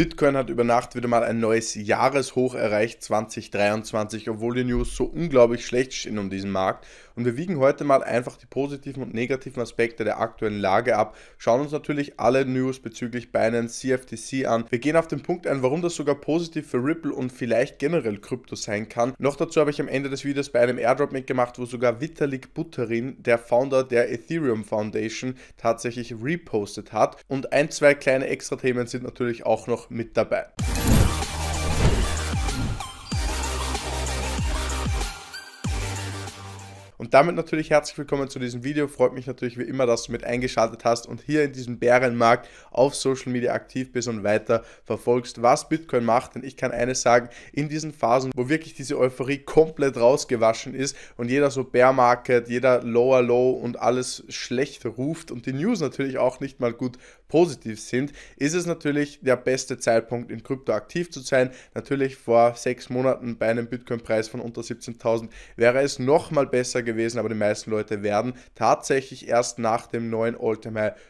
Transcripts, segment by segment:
Bitcoin hat über Nacht wieder mal ein neues Jahreshoch erreicht 2023, obwohl die News so unglaublich schlecht stehen um diesen Markt. Und wir wiegen heute mal einfach die positiven und negativen Aspekte der aktuellen Lage ab, schauen uns natürlich alle News bezüglich Binance, CFTC an. Wir gehen auf den Punkt ein, warum das sogar positiv für Ripple und vielleicht generell Krypto sein kann. Noch dazu habe ich am Ende des Videos bei einem Airdrop mitgemacht, wo sogar Vitalik Buterin, der Founder der Ethereum Foundation, tatsächlich repostet hat. Und ein, zwei kleine Extra-Themen sind natürlich auch noch mit dabei. Und damit natürlich herzlich willkommen zu diesem Video. Freut mich natürlich wie immer, dass du mit eingeschaltet hast und hier in diesem Bärenmarkt auf Social Media aktiv bist und weiter verfolgst, was Bitcoin macht. Denn ich kann eines sagen, in diesen Phasen, wo wirklich diese Euphorie komplett rausgewaschen ist und jeder so Bear Market, jeder Lower Low und alles schlecht ruft und die News natürlich auch nicht mal gut positiv sind, ist es natürlich der beste Zeitpunkt, in Krypto aktiv zu sein. Natürlich vor sechs Monaten bei einem Bitcoin-Preis von unter 17.000 wäre es nochmal besser gewesen gewesen, aber die meisten Leute werden tatsächlich erst nach dem neuen all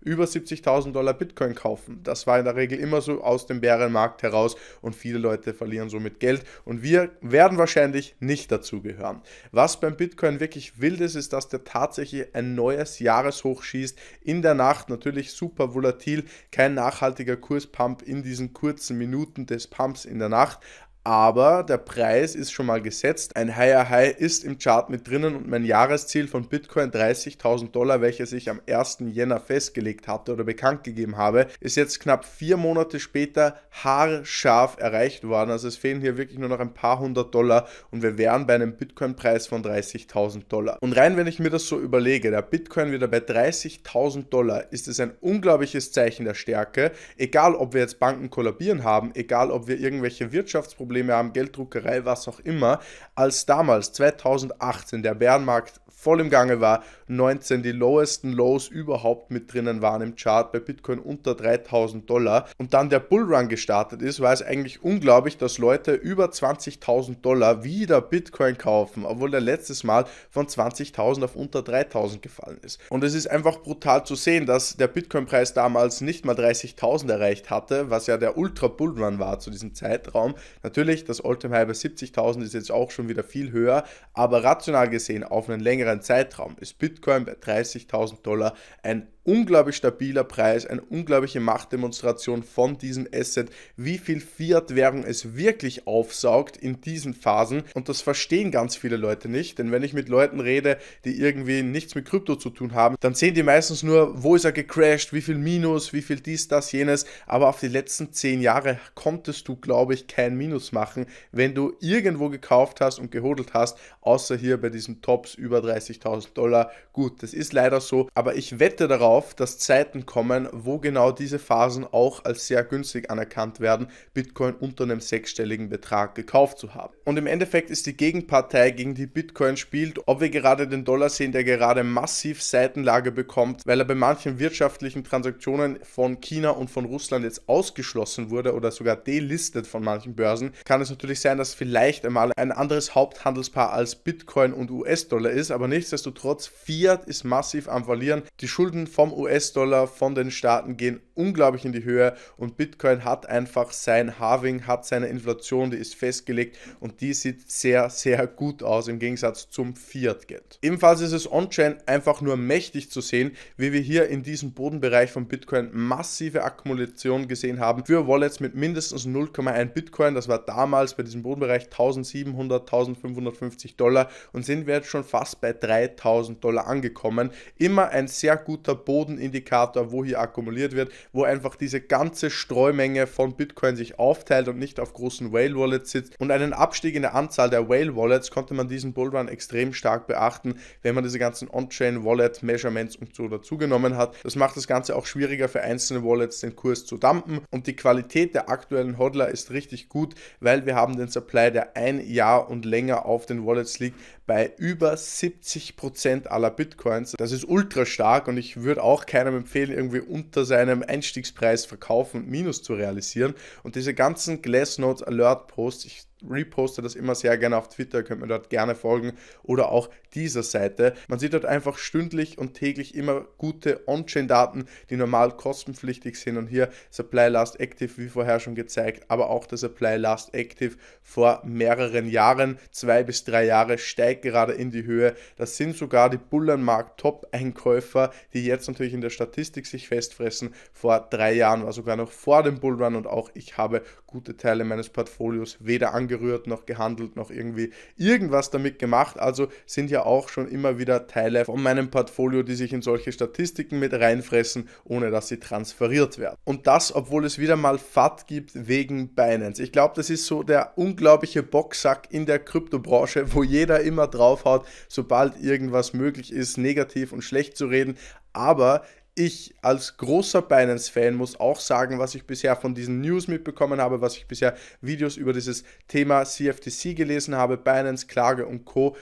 über 70.000 Dollar Bitcoin kaufen. Das war in der Regel immer so aus dem Bärenmarkt heraus und viele Leute verlieren somit Geld und wir werden wahrscheinlich nicht dazu gehören. Was beim Bitcoin wirklich wild ist, ist, dass der tatsächlich ein neues Jahreshoch schießt in der Nacht. Natürlich super volatil, kein nachhaltiger Kurspump in diesen kurzen Minuten des Pumps in der Nacht, aber der Preis ist schon mal gesetzt. Ein higher High ist im Chart mit drinnen und mein Jahresziel von Bitcoin 30.000 Dollar, welches ich am 1. Jänner festgelegt hatte oder bekannt gegeben habe, ist jetzt knapp vier Monate später haarscharf erreicht worden. Also es fehlen hier wirklich nur noch ein paar hundert Dollar und wir wären bei einem Bitcoin-Preis von 30.000 Dollar. Und rein, wenn ich mir das so überlege, der Bitcoin wieder bei 30.000 Dollar, ist es ein unglaubliches Zeichen der Stärke. Egal, ob wir jetzt Banken kollabieren haben, egal, ob wir irgendwelche Wirtschaftsprobleme Geldprobleme haben, Gelddruckerei, was auch immer, als damals 2018 der Bärenmarkt voll im Gange war. 19 die lowesten Lows überhaupt mit drinnen waren im Chart bei Bitcoin unter 3000 Dollar und dann der Bullrun gestartet ist, war es eigentlich unglaublich, dass Leute über 20.000 Dollar wieder Bitcoin kaufen, obwohl der letztes Mal von 20.000 auf unter 3.000 gefallen ist. Und es ist einfach brutal zu sehen, dass der Bitcoin-Preis damals nicht mal 30.000 erreicht hatte, was ja der Ultra-Bullrun war zu diesem Zeitraum. Natürlich, das All-Time-High bei 70.000 ist jetzt auch schon wieder viel höher, aber rational gesehen auf einen längeren kürzeren Zeitraum ist Bitcoin bei 30.000 Dollar ein unglaublich stabiler Preis, eine unglaubliche Machtdemonstration von diesem Asset, wie viel Fiat-Währung es wirklich aufsaugt in diesen Phasen. Und das verstehen ganz viele Leute nicht, denn wenn ich mit Leuten rede, die irgendwie nichts mit Krypto zu tun haben, dann sehen die meistens nur, wo ist er gecrashed, wie viel Minus, wie viel dies, das, jenes. Aber auf die letzten zehn Jahre konntest du, glaube ich, kein Minus machen, wenn du irgendwo gekauft hast und gehodelt hast, außer hier bei diesen Tops über 30.000 Dollar. Gut, das ist leider so, aber ich wette darauf, auf, dass Zeiten kommen, wo genau diese Phasen auch als sehr günstig anerkannt werden, Bitcoin unter einem sechsstelligen Betrag gekauft zu haben. Und im Endeffekt ist die Gegenpartei, gegen die Bitcoin spielt, ob wir gerade den Dollar sehen, der gerade massiv Seitenlage bekommt, weil er bei manchen wirtschaftlichen Transaktionen von China und von Russland jetzt ausgeschlossen wurde oder sogar delistet von manchen Börsen, kann es natürlich sein, dass vielleicht einmal ein anderes Haupthandelspaar als Bitcoin und US-Dollar ist, aber nichtsdestotrotz, Fiat ist massiv am Verlieren. Die Schulden von vom US-Dollar, von den Staaten gehen unglaublich in die Höhe und Bitcoin hat einfach sein Halving, hat seine Inflation, die ist festgelegt und die sieht sehr, sehr gut aus im Gegensatz zum Fiat-Geld. Ebenfalls ist es on-chain einfach nur mächtig zu sehen, wie wir hier in diesem Bodenbereich von Bitcoin massive Akkumulation gesehen haben für Wallets mit mindestens 0,1 Bitcoin. Das war damals bei diesem Bodenbereich 1700, 1550 Dollar und sind wir jetzt schon fast bei 3000 Dollar angekommen. Immer ein sehr guter Boden Bodenindikator, wo hier akkumuliert wird, wo einfach diese ganze Streumenge von Bitcoin sich aufteilt und nicht auf großen Whale Wallets sitzt. Und einen Abstieg in der Anzahl der Whale Wallets konnte man diesen Bullrun extrem stark beachten, wenn man diese ganzen On-Chain Wallet Measurements und so dazugenommen hat. Das macht das Ganze auch schwieriger für einzelne Wallets, den Kurs zu dumpen. Und die Qualität der aktuellen Hodler ist richtig gut, weil wir haben den Supply, der ein Jahr und länger auf den Wallets liegt, bei über 70% Prozent aller Bitcoins. Das ist ultra stark und ich würde auch keinem empfehlen, irgendwie unter seinem Einstiegspreis verkaufen und Minus zu realisieren. Und diese ganzen Glassnote Alert Posts, ich reposte das immer sehr gerne auf Twitter, könnt mir dort gerne folgen oder auch dieser Seite. Man sieht dort einfach stündlich und täglich immer gute On-Chain-Daten, die normal kostenpflichtig sind und hier Supply Last Active wie vorher schon gezeigt, aber auch der Supply Last Active vor mehreren Jahren, zwei bis drei Jahre, steigt gerade in die Höhe. Das sind sogar die Bullenmarkt-Top-Einkäufer, die jetzt natürlich in der Statistik sich festfressen. Vor drei Jahren war sogar noch vor dem Bullrun und auch ich habe gute Teile meines Portfolios weder angekauft angerührt, noch gehandelt, noch irgendwie irgendwas damit gemacht. Also sind ja auch schon immer wieder Teile von meinem Portfolio, die sich in solche Statistiken mit reinfressen, ohne dass sie transferiert werden. Und das, obwohl es wieder mal FAT gibt wegen Binance. Ich glaube, das ist so der unglaubliche Boxsack in der Kryptobranche, wo jeder immer draufhaut, sobald irgendwas möglich ist, negativ und schlecht zu reden. Aber ich als großer Binance-Fan muss auch sagen, was ich bisher von diesen News mitbekommen habe, was ich bisher Videos über dieses Thema CFTC gelesen habe, Binance, Klage und Co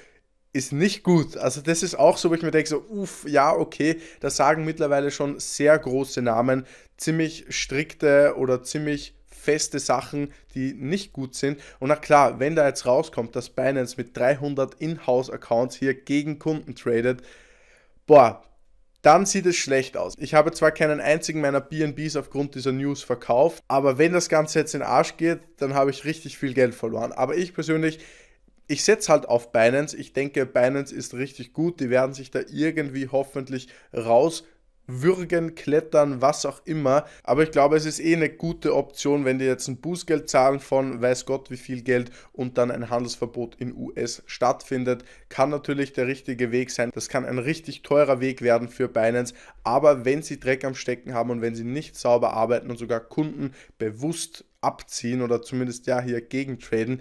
ist nicht gut. Also das ist auch so, wo ich mir denke, so, uff, ja, okay, da sagen mittlerweile schon sehr große Namen ziemlich strikte oder ziemlich feste Sachen, die nicht gut sind. Und na klar, wenn da jetzt rauskommt, dass Binance mit 300 in house accounts hier gegen Kunden tradet, boah, dann sieht es schlecht aus. Ich habe zwar keinen einzigen meiner BNBs aufgrund dieser News verkauft, aber wenn das Ganze jetzt in den Arsch geht, dann habe ich richtig viel Geld verloren. Aber ich persönlich, ich setze halt auf Binance. Ich denke, Binance ist richtig gut. Die werden sich da irgendwie hoffentlich raus würgen, klettern, was auch immer. Aber ich glaube, es ist eh eine gute Option, wenn die jetzt ein Bußgeld zahlen von weiß Gott wie viel Geld und dann ein Handelsverbot in US stattfindet. Kann natürlich der richtige Weg sein. Das kann ein richtig teurer Weg werden für Binance. Aber wenn sie Dreck am Stecken haben und wenn sie nicht sauber arbeiten und sogar Kunden bewusst abziehen oder zumindest ja hier gegen traden,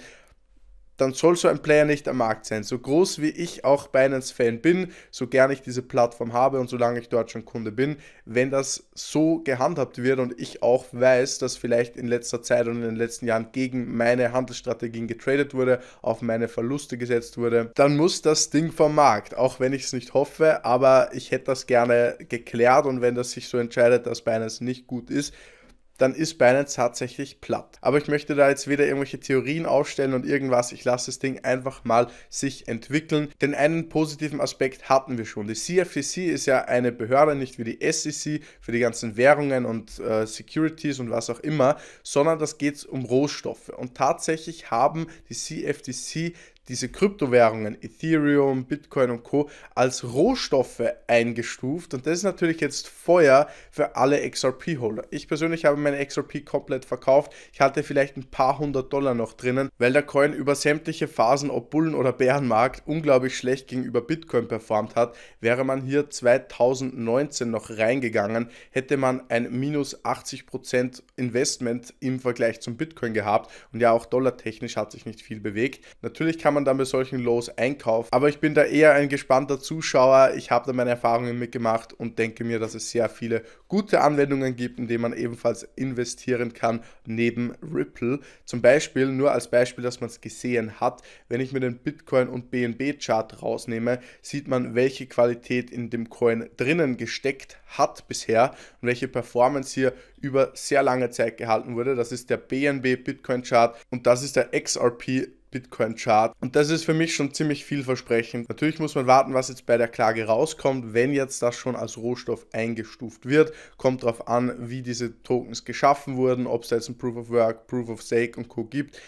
dann soll so ein Player nicht am Markt sein. So groß wie ich auch Binance-Fan bin, so gern ich diese Plattform habe und solange ich dort schon Kunde bin, wenn das so gehandhabt wird und ich auch weiß, dass vielleicht in letzter Zeit und in den letzten Jahren gegen meine Handelsstrategien getradet wurde, auf meine Verluste gesetzt wurde, dann muss das Ding vom Markt, auch wenn ich es nicht hoffe, aber ich hätte das gerne geklärt und wenn das sich so entscheidet, dass Binance nicht gut ist, dann ist Binance tatsächlich platt. Aber ich möchte da jetzt weder irgendwelche Theorien aufstellen und irgendwas. Ich lasse das Ding einfach mal sich entwickeln. Denn einen positiven Aspekt hatten wir schon. Die CFTC ist ja eine Behörde, nicht wie die SEC für die ganzen Währungen und äh, Securities und was auch immer, sondern das geht um Rohstoffe. Und tatsächlich haben die CFTC diese Kryptowährungen, Ethereum, Bitcoin und Co. als Rohstoffe eingestuft. Und das ist natürlich jetzt Feuer für alle XRP-Holder. Ich persönlich habe meine XRP komplett verkauft. Ich hatte vielleicht ein paar hundert Dollar noch drinnen, weil der Coin über sämtliche Phasen, ob Bullen- oder Bärenmarkt, unglaublich schlecht gegenüber Bitcoin performt hat. Wäre man hier 2019 noch reingegangen, hätte man ein minus 80% Investment im Vergleich zum Bitcoin gehabt. Und ja, auch dollartechnisch hat sich nicht viel bewegt. Natürlich kann man man dann bei solchen Lows einkauft. Aber ich bin da eher ein gespannter Zuschauer. Ich habe da meine Erfahrungen mitgemacht und denke mir, dass es sehr viele gute Anwendungen gibt, in denen man ebenfalls investieren kann, neben Ripple. Zum Beispiel, nur als Beispiel, dass man es gesehen hat, wenn ich mir den Bitcoin- und BNB-Chart rausnehme, sieht man, welche Qualität in dem Coin drinnen gesteckt hat bisher und welche Performance hier über sehr lange Zeit gehalten wurde. Das ist der BNB Bitcoin Chart und das ist der XRP Bitcoin-Chart. Und das ist für mich schon ziemlich vielversprechend. Natürlich muss man warten, was jetzt bei der Klage rauskommt. Wenn jetzt das schon als Rohstoff eingestuft wird, kommt darauf an, wie diese Tokens geschaffen wurden, ob es jetzt ein Proof of Work, Proof of Stake und Co. gibt.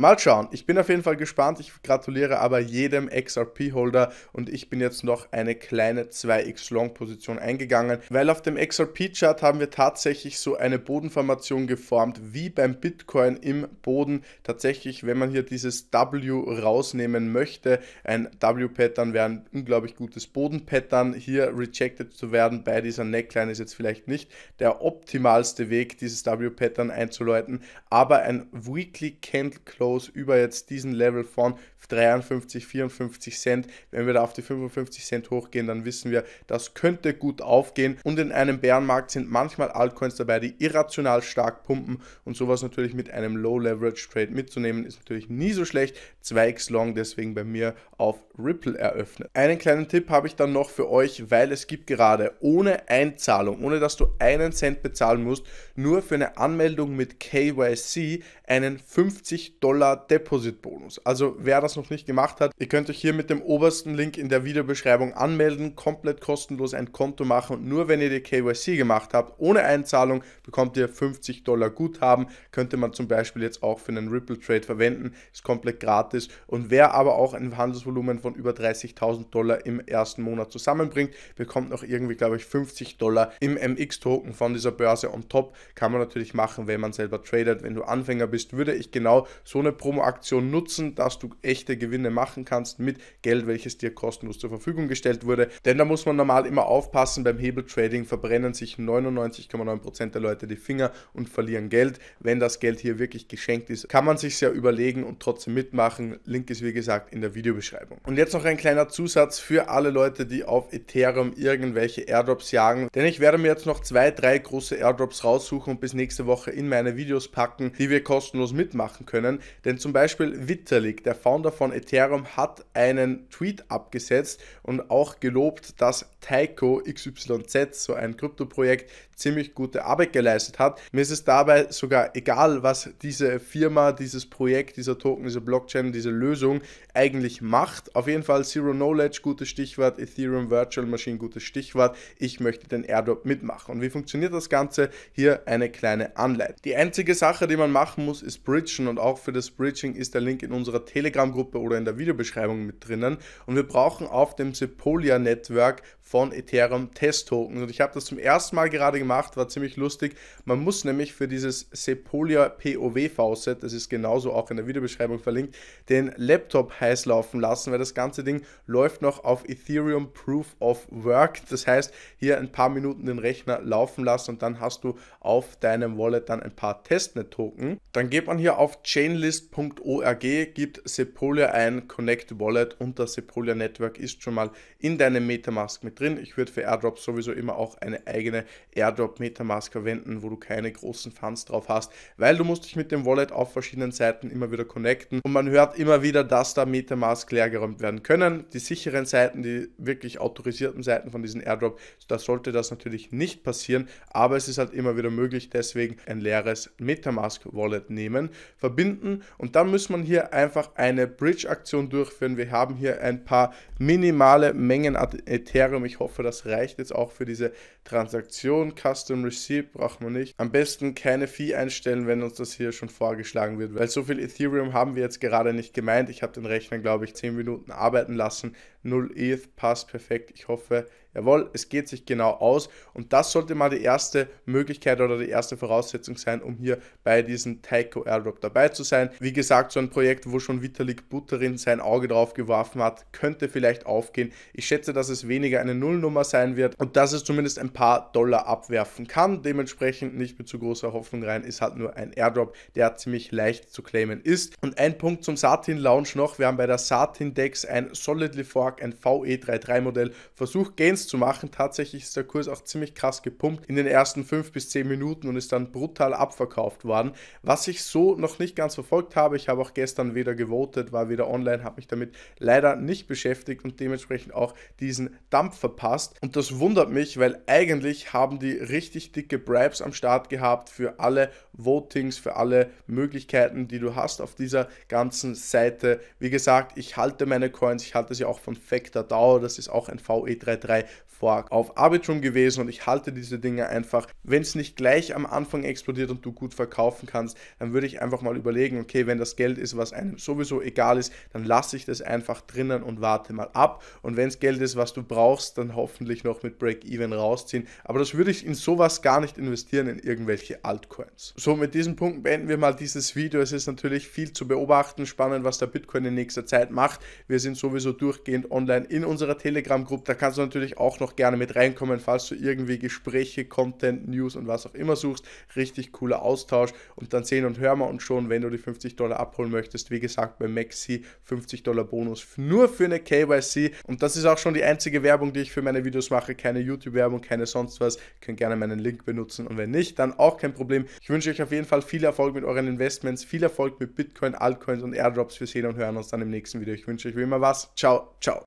Mal schauen. Ich bin auf jeden Fall gespannt. Ich gratuliere aber jedem XRP-Holder und ich bin jetzt noch eine kleine 2x Long-Position eingegangen, weil auf dem XRP-Chart haben wir tatsächlich so eine Bodenformation geformt wie beim Bitcoin im Boden. Tatsächlich, wenn man hier dieses W rausnehmen möchte, ein W-Pattern wäre ein unglaublich gutes Boden-Pattern. Hier rejected zu werden bei dieser Neckline ist jetzt vielleicht nicht der optimalste Weg, dieses W-Pattern einzuleiten, aber ein Weekly Candle Close Lows über jetzt diesen Level von 53, 54 Cent. Wenn wir da auf die 55 Cent hochgehen, dann wissen wir, das könnte gut aufgehen. Und in einem Bärenmarkt sind manchmal Altcoins dabei, die irrational stark pumpen. Und sowas natürlich mit einem Low Leverage Trade mitzunehmen, ist natürlich nie so schlecht. 2x Long deswegen bei mir auf Ripple eröffnet. Einen kleinen Tipp habe ich dann noch für euch, weil es gibt gerade ohne Einzahlung, ohne dass du einen Cent bezahlen musst, nur für eine Anmeldung mit KYC einen 50 Dollar Dollar Deposit Bonus. Also wer das noch nicht gemacht hat, ihr könnt euch hier mit dem obersten Link in der Videobeschreibung anmelden, komplett kostenlos ein Konto machen und nur wenn ihr die KYC gemacht habt, ohne Einzahlung, bekommt ihr 50 Dollar Guthaben. Könnte man zum Beispiel jetzt auch für einen Ripple Trade verwenden, ist komplett gratis. Und wer aber auch ein Handelsvolumen von über 30.000 Dollar im ersten Monat zusammenbringt, bekommt noch irgendwie, glaube ich, 50 Dollar im MX-Token von dieser Börse on top. Kann man natürlich machen, wenn man selber tradet. Wenn du Anfänger bist, würde ich genau so eine Promo-Aktion nutzen, dass du echte Gewinne machen kannst mit Geld, welches dir kostenlos zur Verfügung gestellt wurde. Denn da muss man normal immer aufpassen, beim Hebeltrading verbrennen sich 99,9% der Leute die Finger und verlieren Geld. Wenn das Geld hier wirklich geschenkt ist, kann man sich sehr überlegen und trotzdem mitmachen. Link ist wie gesagt in der Videobeschreibung. Und jetzt noch ein kleiner Zusatz für alle Leute, die auf Ethereum irgendwelche Airdrops jagen. Denn ich werde mir jetzt noch zwei, drei große Airdrops raussuchen und bis nächste Woche in meine Videos packen, die wir kostenlos mitmachen können. Denn zum Beispiel Witterlik, der Founder von Ethereum, hat einen Tweet abgesetzt und auch gelobt, dass Taiko XYZ, so ein Kryptoprojekt, ziemlich gute Arbeit geleistet hat. Mir ist es dabei sogar egal, was diese Firma, dieses Projekt, dieser Token, diese Blockchain, diese Lösung eigentlich macht. Auf jeden Fall Zero Knowledge, gutes Stichwort, Ethereum Virtual Machine, gutes Stichwort. Ich möchte den Airdrop mitmachen. Und wie funktioniert das Ganze? Hier eine kleine Anleitung. Die einzige Sache, die man machen muss, ist Bridgen und auch für das des Bridging ist der Link in unserer Telegram-Gruppe oder in der Videobeschreibung mit drinnen. Und wir brauchen auf dem sepolia network von Ethereum Test Tokens. Und ich habe das zum ersten Mal gerade gemacht, war ziemlich lustig. Man muss nämlich für dieses Sepolia POW V-Set, das ist genauso auch in der Videobeschreibung verlinkt, den Laptop heiß laufen lassen, weil das ganze Ding läuft noch auf Ethereum Proof of Work. Das heißt, hier ein paar Minuten den Rechner laufen lassen und dann hast du auf deinem Wallet dann ein paar Testnet Token. Dann geht man hier auf chainlist.org, gibt Sepolia ein, Connect Wallet und das Sepolia Network ist schon mal in deinem Metamask mit drin. Ich würde für Airdrops sowieso immer auch eine eigene Airdrop Metamask verwenden, wo du keine großen Funds drauf hast, weil du musst dich mit dem Wallet auf verschiedenen Seiten immer wieder connecten und man hört immer wieder, dass da Metamask leergeräumt werden können. Die sicheren Seiten, die wirklich autorisierten Seiten von diesen Airdrop, da sollte das natürlich nicht passieren, aber es ist halt immer wieder möglich, deswegen ein leeres Metamask Wallet nehmen, verbinden und dann muss man hier einfach eine Bridge Aktion durchführen. Wir haben hier ein paar minimale Mengen Ethereum. Ich hoffe, das reicht jetzt auch für diese Transaktion. Custom Receipt braucht man nicht. Am besten keine Fee einstellen, wenn uns das hier schon vorgeschlagen wird, weil so viel Ethereum haben wir jetzt gerade nicht gemeint. Ich habe den Rechner, glaube ich, 10 Minuten arbeiten lassen. 0 ETH passt perfekt. Ich hoffe, jawohl, es geht sich genau aus. Und das sollte mal die erste Möglichkeit oder die erste Voraussetzung sein, um hier bei diesem Taiko Airdrop dabei zu sein. Wie gesagt, so ein Projekt, wo schon Vitalik Butterin sein Auge drauf geworfen hat, könnte vielleicht aufgehen. Ich schätze, dass es weniger eine Nullnummer sein wird und dass es zumindest ein paar Dollar abwerfen kann. Dementsprechend nicht mit zu großer Hoffnung rein. Ist halt nur ein Airdrop, der ziemlich leicht zu claimen ist. Und ein Punkt zum Satin Lounge noch. Wir haben bei der Satin Dex ein Solidly Fork, ein VE33 Modell versucht. Gains Sales zu machen. Tatsächlich ist der Kurs auch ziemlich krass gepumpt in den ersten fünf bis zehn Minuten und ist dann brutal abverkauft worden. Was ich so noch nicht ganz verfolgt habe, ich habe auch gestern weder gewotet, war weder online, habe mich damit leider nicht beschäftigt und dementsprechend auch diesen Dampf verpasst. Und das wundert mich, weil eigentlich haben die richtig dicke Bribes am Start gehabt für alle Votings, für alle Möglichkeiten, die du hast auf dieser ganzen Seite. Wie gesagt, ich halte meine Coins, ich halte sie auch von Factor DAO, das ist auch ein VE33 Fork auf Arbitrum gewesen und ich halte diese Dinge einfach, wenn es nicht gleich am Anfang explodiert und du gut verkaufen kannst, dann würde ich einfach mal überlegen, okay, wenn das Geld ist, was einem sowieso egal ist, dann lasse ich das einfach drinnen und warte mal ab und wenn es Geld ist, was du brauchst, dann hoffentlich noch mit Break-Even rausziehen, aber das würde ich in sowas gar nicht investieren, in irgendwelche Altcoins. So, mit diesen Punkten beenden wir mal dieses Video. Es ist natürlich viel zu beobachten, spannend, was der Bitcoin in nächster Zeit macht. Wir sind sowieso durchgehend online in unserer Telegram-Gruppe, da kannst du natürlich auch noch noch gerne mit reinkommen, falls du irgendwie Gespräche, Content, News und was auch immer suchst. Richtig cooler Austausch und dann sehen und hören wir uns schon, wenn du die 50 Dollar abholen möchtest. Wie gesagt, bei Maxi 50 Dollar Bonus nur für eine KYC und das ist auch schon die einzige Werbung, die ich für meine Videos mache. Keine YouTube-Werbung, keine sonst was. Ihr könnt gerne meinen Link benutzen und wenn nicht, dann auch kein Problem. Ich wünsche euch auf jeden Fall viel Erfolg mit euren Investments, viel Erfolg mit Bitcoin, Altcoins und Airdrops. Wir sehen und hören uns dann im nächsten Video. Ich wünsche euch wie immer was. Ciao, ciao.